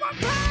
my power.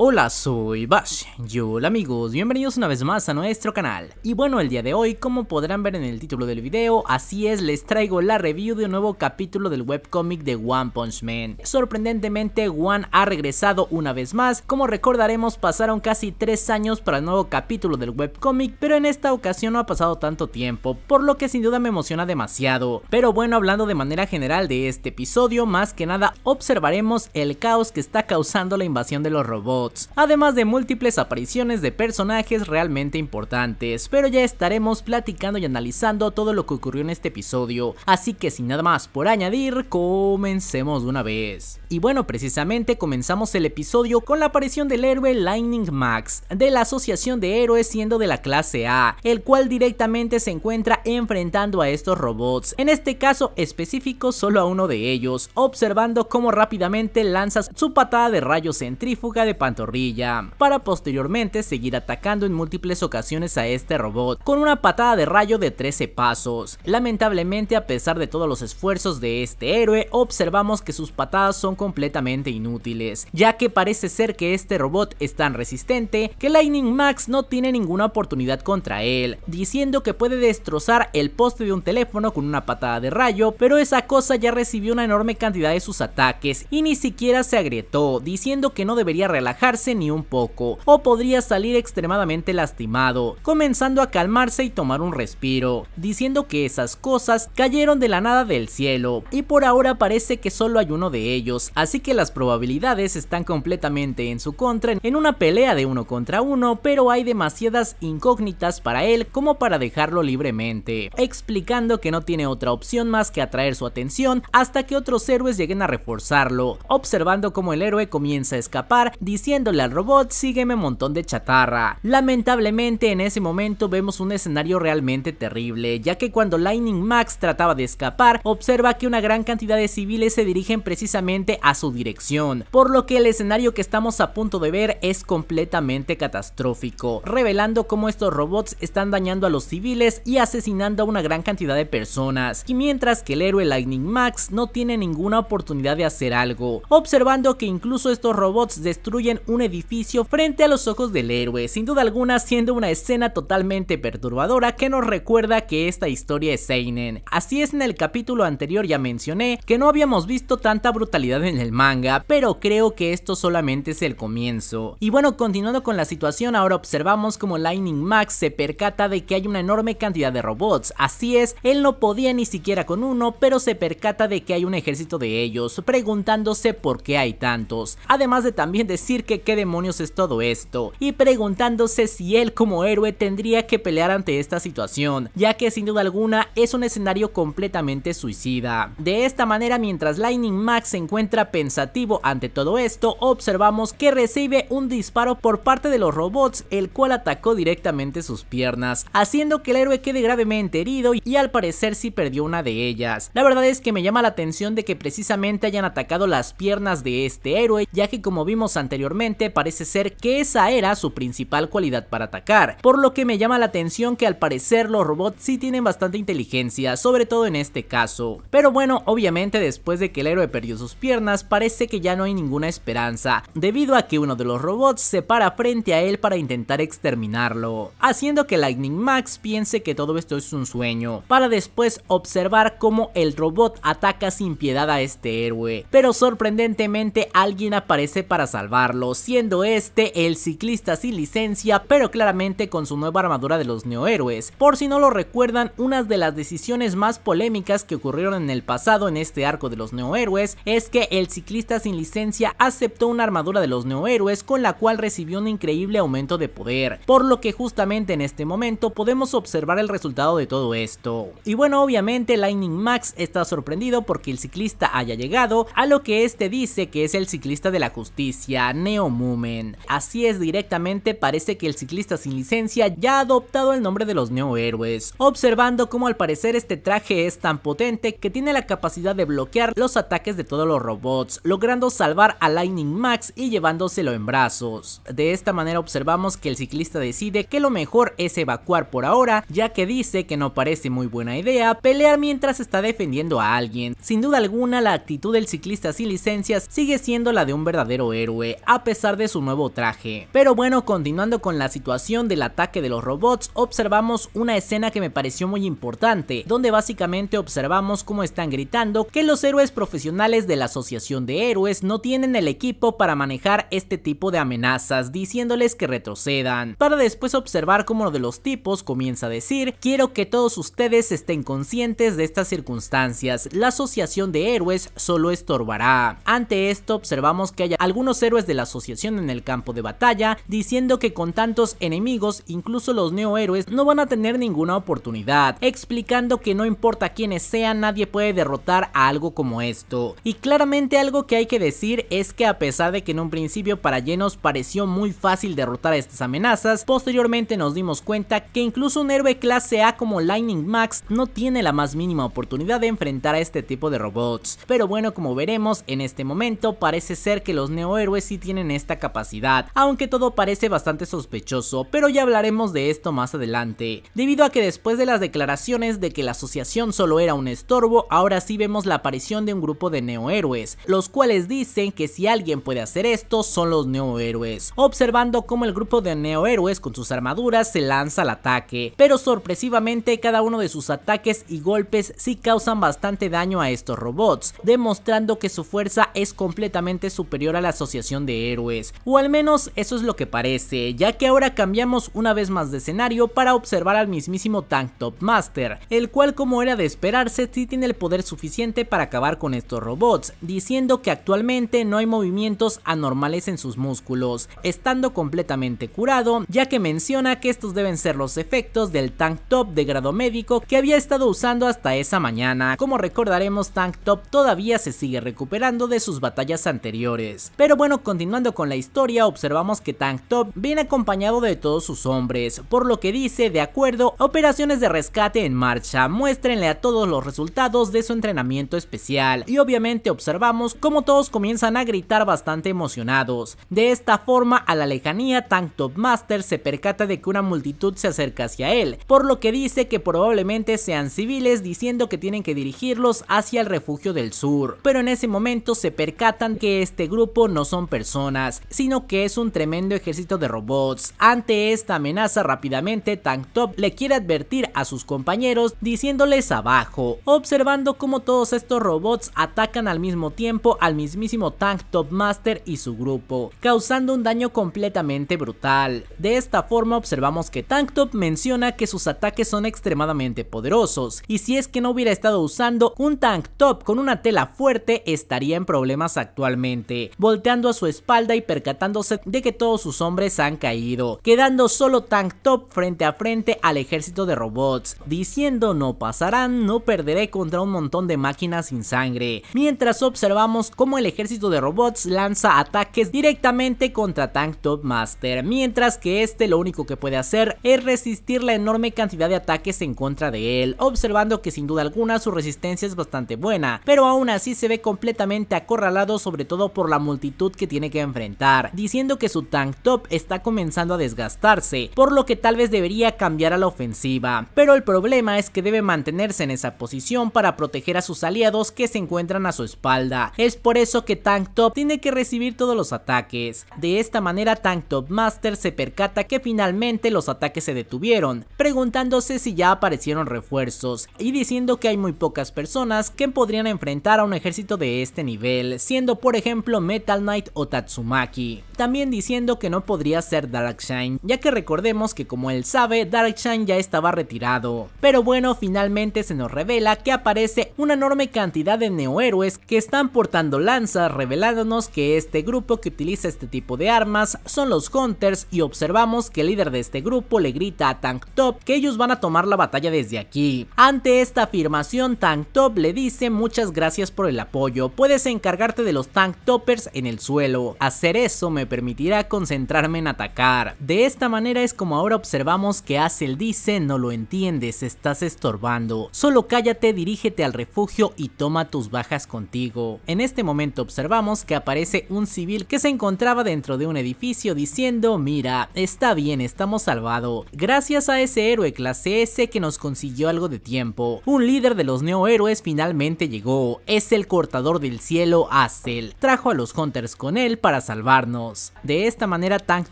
Hola, soy Bash. Y hola amigos, bienvenidos una vez más a nuestro canal. Y bueno, el día de hoy, como podrán ver en el título del video, así es, les traigo la review de un nuevo capítulo del webcomic de One Punch Man. Sorprendentemente, One ha regresado una vez más. Como recordaremos, pasaron casi 3 años para el nuevo capítulo del webcomic, pero en esta ocasión no ha pasado tanto tiempo, por lo que sin duda me emociona demasiado. Pero bueno, hablando de manera general de este episodio, más que nada observaremos el caos que está causando la invasión de los robots además de múltiples apariciones de personajes realmente importantes, pero ya estaremos platicando y analizando todo lo que ocurrió en este episodio, así que sin nada más por añadir, comencemos de una vez. Y bueno, precisamente comenzamos el episodio con la aparición del héroe Lightning Max, de la Asociación de Héroes siendo de la clase A, el cual directamente se encuentra enfrentando a estos robots, en este caso específico solo a uno de ellos, observando cómo rápidamente lanza su patada de rayo centrífuga de pantorrilla, para posteriormente seguir atacando en múltiples ocasiones a este robot, con una patada de rayo de 13 pasos. Lamentablemente, a pesar de todos los esfuerzos de este héroe, observamos que sus patadas son completamente inútiles, ya que parece ser que este robot es tan resistente que Lightning Max no tiene ninguna oportunidad contra él, diciendo que puede destrozar el poste de un teléfono con una patada de rayo, pero esa cosa ya recibió una enorme cantidad de sus ataques y ni siquiera se agrietó, diciendo que no debería relajarse ni un poco, o podría salir extremadamente lastimado, comenzando a calmarse y tomar un respiro, diciendo que esas cosas cayeron de la nada del cielo, y por ahora parece que solo hay uno de ellos, así que las probabilidades están completamente en su contra en una pelea de uno contra uno, pero hay demasiadas incógnitas para él como para dejarlo libremente, explicando que no tiene otra opción más que atraer su atención hasta que otros héroes lleguen a reforzarlo, observando cómo el héroe comienza a escapar diciéndole al robot sígueme montón de chatarra. Lamentablemente en ese momento vemos un escenario realmente terrible, ya que cuando Lightning Max trataba de escapar, observa que una gran cantidad de civiles se dirigen precisamente a su dirección, por lo que el escenario que estamos a punto de ver es completamente catastrófico, revelando cómo estos robots están dañando a los civiles y asesinando a una gran cantidad de personas, y mientras que el héroe Lightning Max no tiene ninguna oportunidad de hacer algo, observando que incluso estos robots destruyen un edificio frente a los ojos del héroe, sin duda alguna siendo una escena totalmente perturbadora que nos recuerda que esta historia es Seinen. Así es en el capítulo anterior ya mencioné que no habíamos visto tanta brutalidad en el manga, pero creo que esto solamente es el comienzo. Y bueno, continuando con la situación, ahora observamos como Lightning Max se percata de que hay una enorme cantidad de robots, así es, él no podía ni siquiera con uno, pero se percata de que hay un ejército de ellos, preguntándose por qué hay tantos, además de también decir que qué demonios es todo esto, y preguntándose si él como héroe tendría que pelear ante esta situación, ya que sin duda alguna es un escenario completamente suicida. De esta manera, mientras Lightning Max se encuentra pensativo ante todo esto, observamos que recibe un disparo por parte de los robots, el cual atacó directamente sus piernas, haciendo que el héroe quede gravemente herido y al parecer sí perdió una de ellas. La verdad es que me llama la atención de que precisamente hayan atacado las piernas de este héroe, ya que como vimos anteriormente parece ser que esa era su principal cualidad para atacar, por lo que me llama la atención que al parecer los robots sí tienen bastante inteligencia, sobre todo en este caso. Pero bueno, obviamente después de que el héroe perdió sus piernas, parece que ya no hay ninguna esperanza, debido a que uno de los robots se para frente a él para intentar exterminarlo, haciendo que Lightning Max piense que todo esto es un sueño, para después observar cómo el robot ataca sin piedad a este héroe, pero sorprendentemente alguien aparece para salvarlo, siendo este el ciclista sin licencia, pero claramente con su nueva armadura de los neohéroes, por si no lo recuerdan, una de las decisiones más polémicas que ocurrieron en el pasado en este arco de los neohéroes es que el ciclista sin licencia aceptó una armadura de los neohéroes con la cual recibió un increíble aumento de poder, por lo que justamente en este momento podemos observar el resultado de todo esto. Y bueno, obviamente Lightning Max está sorprendido porque el ciclista haya llegado a lo que este dice que es el ciclista de la justicia, Neo Mumen. Así es, directamente parece que el ciclista sin licencia ya ha adoptado el nombre de los neohéroes, observando cómo al parecer este traje es tan potente que tiene la capacidad de bloquear los ataques de todos los robots logrando salvar a Lightning Max y llevándoselo en brazos. De esta manera observamos que el ciclista decide que lo mejor es evacuar por ahora, ya que dice que no parece muy buena idea pelear mientras está defendiendo a alguien. Sin duda alguna, la actitud del ciclista sin licencias sigue siendo la de un verdadero héroe, a pesar de su nuevo traje. Pero bueno, continuando con la situación del ataque de los robots, observamos una escena que me pareció muy importante, donde básicamente observamos cómo están gritando que los héroes profesionales de la sociedad de Héroes no tienen el equipo para manejar este tipo de amenazas, diciéndoles que retrocedan, para después observar cómo uno de los tipos comienza a decir, quiero que todos ustedes estén conscientes de estas circunstancias, la Asociación de Héroes solo estorbará. Ante esto observamos que hay algunos héroes de la asociación en el campo de batalla, diciendo que con tantos enemigos, incluso los neohéroes no van a tener ninguna oportunidad, explicando que no importa quiénes sean, nadie puede derrotar a algo como esto, y claramente algo que hay que decir es que a pesar de que en un principio para llenos pareció muy fácil derrotar a estas amenazas, posteriormente nos dimos cuenta que incluso un héroe clase A como Lightning Max no tiene la más mínima oportunidad de enfrentar a este tipo de robots. Pero bueno, como veremos, en este momento parece ser que los neohéroes sí tienen esta capacidad, aunque todo parece bastante sospechoso, pero ya hablaremos de esto más adelante. Debido a que después de las declaraciones de que la asociación solo era un estorbo, ahora sí vemos la aparición de un grupo de neohéroes los cuales dicen que si alguien puede hacer esto son los neohéroes, observando cómo el grupo de neohéroes con sus armaduras se lanza al ataque, pero sorpresivamente cada uno de sus ataques y golpes sí causan bastante daño a estos robots, demostrando que su fuerza es completamente superior a la asociación de héroes, o al menos eso es lo que parece, ya que ahora cambiamos una vez más de escenario para observar al mismísimo Tank Top Master, el cual como era de esperarse sí tiene el poder suficiente para acabar con estos robots, diciendo que actualmente no hay movimientos anormales en sus músculos, estando completamente curado, ya que menciona que estos deben ser los efectos del tank top de grado médico que había estado usando hasta esa mañana. Como recordaremos, tank top todavía se sigue recuperando de sus batallas anteriores. Pero bueno, continuando con la historia, observamos que tank top viene acompañado de todos sus hombres, por lo que dice, de acuerdo, operaciones de rescate en marcha, muéstrenle a todos los resultados de su entrenamiento especial y obviamente observamos como todos comienzan a gritar bastante emocionados. De esta forma, a la lejanía, Tank Top Master se percata de que una multitud se acerca hacia él, por lo que dice que probablemente sean civiles diciendo que tienen que dirigirlos hacia el refugio del sur. Pero en ese momento se percatan que este grupo no son personas, sino que es un tremendo ejército de robots. Ante esta amenaza rápidamente, Tank Top le quiere advertir a sus compañeros diciéndoles abajo, observando cómo todos estos robots atacan al mismo tiempo al mismísimo Tank Top Master y su grupo, causando un daño completamente brutal. De esta forma observamos que tank top menciona que sus ataques son extremadamente poderosos y si es que no hubiera estado usando un tank top con una tela fuerte estaría en problemas actualmente, volteando a su espalda y percatándose de que todos sus hombres han caído, quedando solo tank top frente a frente al ejército de robots, diciendo no pasarán, no perderé contra un montón de máquinas sin sangre, mientras observamos observamos cómo el ejército de robots lanza ataques directamente contra Tank Top Master, mientras que este lo único que puede hacer es resistir la enorme cantidad de ataques en contra de él, observando que sin duda alguna su resistencia es bastante buena, pero aún así se ve completamente acorralado sobre todo por la multitud que tiene que enfrentar, diciendo que su Tank Top está comenzando a desgastarse, por lo que tal vez debería cambiar a la ofensiva, pero el problema es que debe mantenerse en esa posición para proteger a sus aliados que se encuentran a su espalda es por eso que Tank Top tiene que recibir todos los ataques. De esta manera Tank Top Master se percata que finalmente los ataques se detuvieron, preguntándose si ya aparecieron refuerzos y diciendo que hay muy pocas personas que podrían enfrentar a un ejército de este nivel, siendo por ejemplo Metal Knight o Tatsumaki. También diciendo que no podría ser Darkshine, ya que recordemos que como él sabe, Darkshine ya estaba retirado. Pero bueno, finalmente se nos revela que aparece una enorme cantidad de neohéroes que están están portando lanzas, revelándonos que este grupo que utiliza este tipo de armas son los Hunters y observamos que el líder de este grupo le grita a Tank Top que ellos van a tomar la batalla desde aquí. Ante esta afirmación, Tank Top le dice muchas gracias por el apoyo, puedes encargarte de los Tank Toppers en el suelo, hacer eso me permitirá concentrarme en atacar. De esta manera es como ahora observamos que Hazel dice no lo entiendes, estás estorbando, solo cállate, dirígete al refugio y toma tus bajas contigo en este momento observamos que aparece un civil que se encontraba dentro de un edificio diciendo mira, está bien, estamos salvados, gracias a ese héroe clase S que nos consiguió algo de tiempo, un líder de los neohéroes finalmente llegó, es el cortador del cielo Azel, trajo a los Hunters con él para salvarnos. De esta manera Tank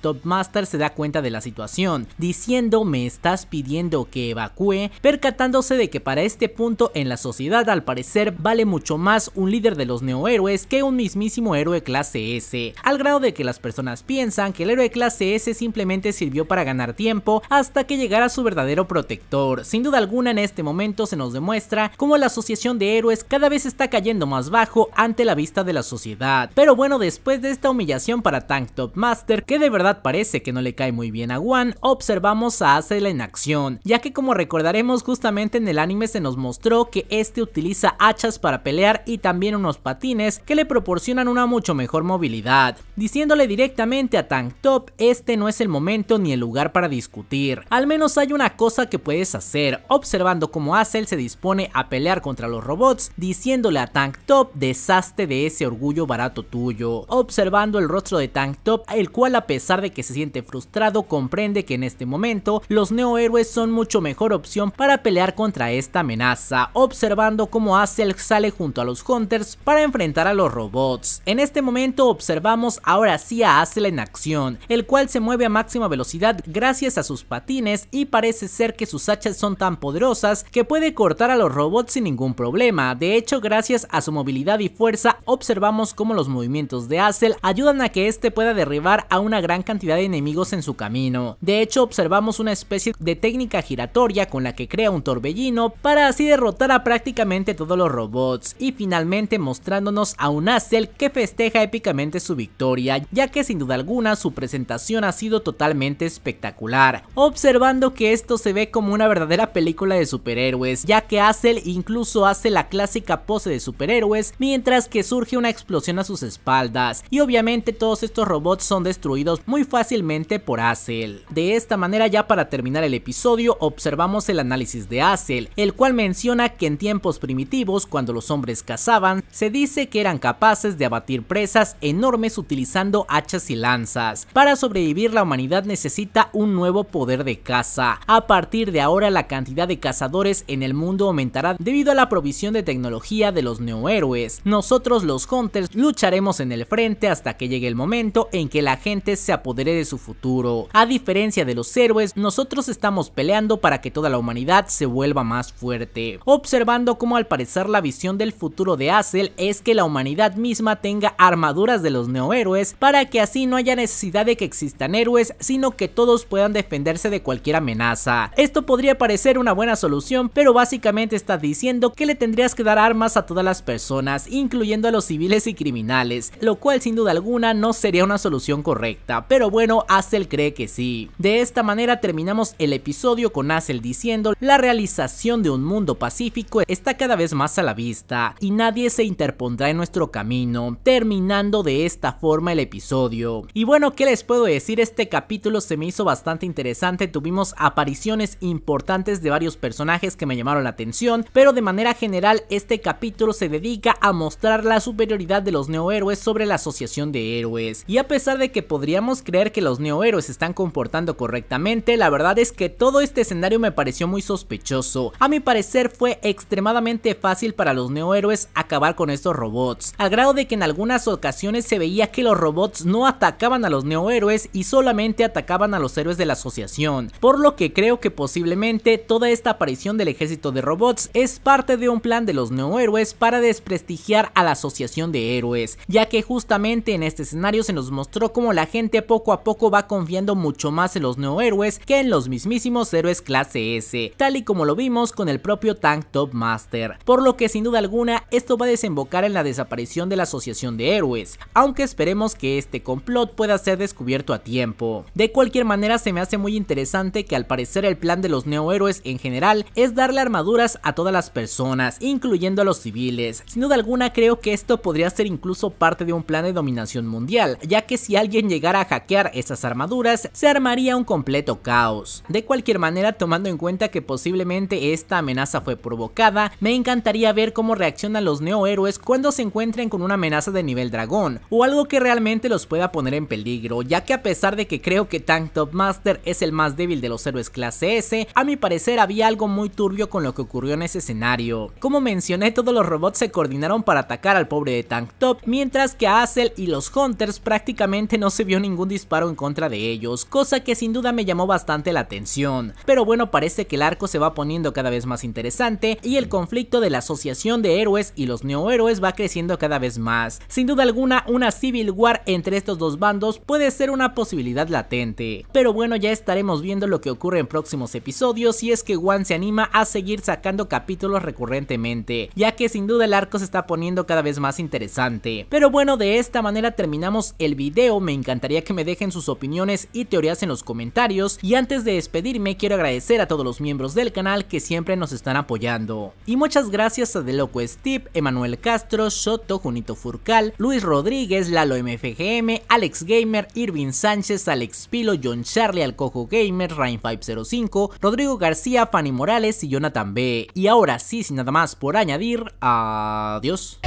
Top Master se da cuenta de la situación, diciendo me estás pidiendo que evacúe, percatándose de que para este punto en la sociedad al parecer vale mucho más un líder de los los neohéroes que un mismísimo héroe clase S, al grado de que las personas piensan que el héroe clase S simplemente sirvió para ganar tiempo hasta que llegara su verdadero protector. Sin duda alguna en este momento se nos demuestra cómo la asociación de héroes cada vez está cayendo más bajo ante la vista de la sociedad. Pero bueno, después de esta humillación para Tank Top Master, que de verdad parece que no le cae muy bien a Wan, observamos a Acela en acción, ya que como recordaremos justamente en el anime se nos mostró que este utiliza hachas para pelear y también unos patines que le proporcionan una mucho mejor movilidad, diciéndole directamente a Tank Top este no es el momento ni el lugar para discutir, al menos hay una cosa que puedes hacer, observando cómo Acel se dispone a pelear contra los robots, diciéndole a Tank Top Desaste de ese orgullo barato tuyo, observando el rostro de Tank Top, el cual a pesar de que se siente frustrado comprende que en este momento los neohéroes son mucho mejor opción para pelear contra esta amenaza, observando cómo Acel sale junto a los Hunters para enfrentar a los robots. En este momento observamos ahora sí a Axel en acción, el cual se mueve a máxima velocidad gracias a sus patines y parece ser que sus hachas son tan poderosas que puede cortar a los robots sin ningún problema. De hecho, gracias a su movilidad y fuerza, observamos cómo los movimientos de Axel ayudan a que este pueda derribar a una gran cantidad de enemigos en su camino. De hecho, observamos una especie de técnica giratoria con la que crea un torbellino para así derrotar a prácticamente todos los robots y finalmente mostrándonos a un Axel que festeja épicamente su victoria, ya que sin duda alguna su presentación ha sido totalmente espectacular, observando que esto se ve como una verdadera película de superhéroes, ya que Axel incluso hace la clásica pose de superhéroes mientras que surge una explosión a sus espaldas, y obviamente todos estos robots son destruidos muy fácilmente por Axel. De esta manera ya para terminar el episodio observamos el análisis de Axel, el cual menciona que en tiempos primitivos cuando los hombres cazaban, se dice que eran capaces de abatir presas enormes utilizando hachas y lanzas. Para sobrevivir la humanidad necesita un nuevo poder de caza. A partir de ahora la cantidad de cazadores en el mundo aumentará debido a la provisión de tecnología de los neohéroes. Nosotros los Hunters lucharemos en el frente hasta que llegue el momento en que la gente se apodere de su futuro. A diferencia de los héroes, nosotros estamos peleando para que toda la humanidad se vuelva más fuerte. Observando cómo al parecer la visión del futuro de Azel es que la humanidad misma tenga armaduras de los neohéroes para que así no haya necesidad de que existan héroes, sino que todos puedan defenderse de cualquier amenaza. Esto podría parecer una buena solución, pero básicamente está diciendo que le tendrías que dar armas a todas las personas, incluyendo a los civiles y criminales, lo cual sin duda alguna no sería una solución correcta, pero bueno, Hassel cree que sí. De esta manera terminamos el episodio con Hassel diciendo la realización de un mundo pacífico está cada vez más a la vista y nadie se interpondrá en nuestro camino, terminando de esta forma el episodio. Y bueno, ¿qué les puedo decir? Este capítulo se me hizo bastante interesante, tuvimos apariciones importantes de varios personajes que me llamaron la atención, pero de manera general este capítulo se dedica a mostrar la superioridad de los neohéroes sobre la asociación de héroes. Y a pesar de que podríamos creer que los neohéroes están comportando correctamente, la verdad es que todo este escenario me pareció muy sospechoso. A mi parecer fue extremadamente fácil para los neohéroes acabar con estos robots, al grado de que en algunas ocasiones se veía que los robots no atacaban a los neohéroes y solamente atacaban a los héroes de la asociación, por lo que creo que posiblemente toda esta aparición del ejército de robots es parte de un plan de los neohéroes para desprestigiar a la asociación de héroes, ya que justamente en este escenario se nos mostró cómo la gente poco a poco va confiando mucho más en los neohéroes que en los mismísimos héroes clase S, tal y como lo vimos con el propio Tank Top Master, por lo que sin duda alguna esto va a desembocar invocar en la desaparición de la Asociación de Héroes, aunque esperemos que este complot pueda ser descubierto a tiempo. De cualquier manera se me hace muy interesante que al parecer el plan de los neohéroes en general es darle armaduras a todas las personas, incluyendo a los civiles. Sin duda alguna creo que esto podría ser incluso parte de un plan de dominación mundial, ya que si alguien llegara a hackear esas armaduras, se armaría un completo caos. De cualquier manera, tomando en cuenta que posiblemente esta amenaza fue provocada, me encantaría ver cómo reaccionan los neohéroes cuando se encuentren con una amenaza de nivel dragón o algo que realmente los pueda poner en peligro, ya que a pesar de que creo que Tank Top Master es el más débil de los héroes clase S, a mi parecer había algo muy turbio con lo que ocurrió en ese escenario. Como mencioné, todos los robots se coordinaron para atacar al pobre de Tank Top, mientras que a y los Hunters prácticamente no se vio ningún disparo en contra de ellos, cosa que sin duda me llamó bastante la atención. Pero bueno, parece que el arco se va poniendo cada vez más interesante y el conflicto de la asociación de héroes y los neo es va creciendo cada vez más. Sin duda alguna, una Civil War entre estos dos bandos puede ser una posibilidad latente. Pero bueno, ya estaremos viendo lo que ocurre en próximos episodios y es que Wan se anima a seguir sacando capítulos recurrentemente, ya que sin duda el arco se está poniendo cada vez más interesante. Pero bueno, de esta manera terminamos el video, me encantaría que me dejen sus opiniones y teorías en los comentarios y antes de despedirme quiero agradecer a todos los miembros del canal que siempre nos están apoyando. Y muchas gracias a The Loco Steve, Emanuel Castro, Soto, Junito Furcal, Luis Rodríguez, Lalo MFGM, Alex Gamer, Irving Sánchez, Alex Pilo, John Charlie, Alcojo Gamer, Rain505, Rodrigo García, Fanny Morales y Jonathan B. Y ahora sí, sin nada más por añadir, adiós.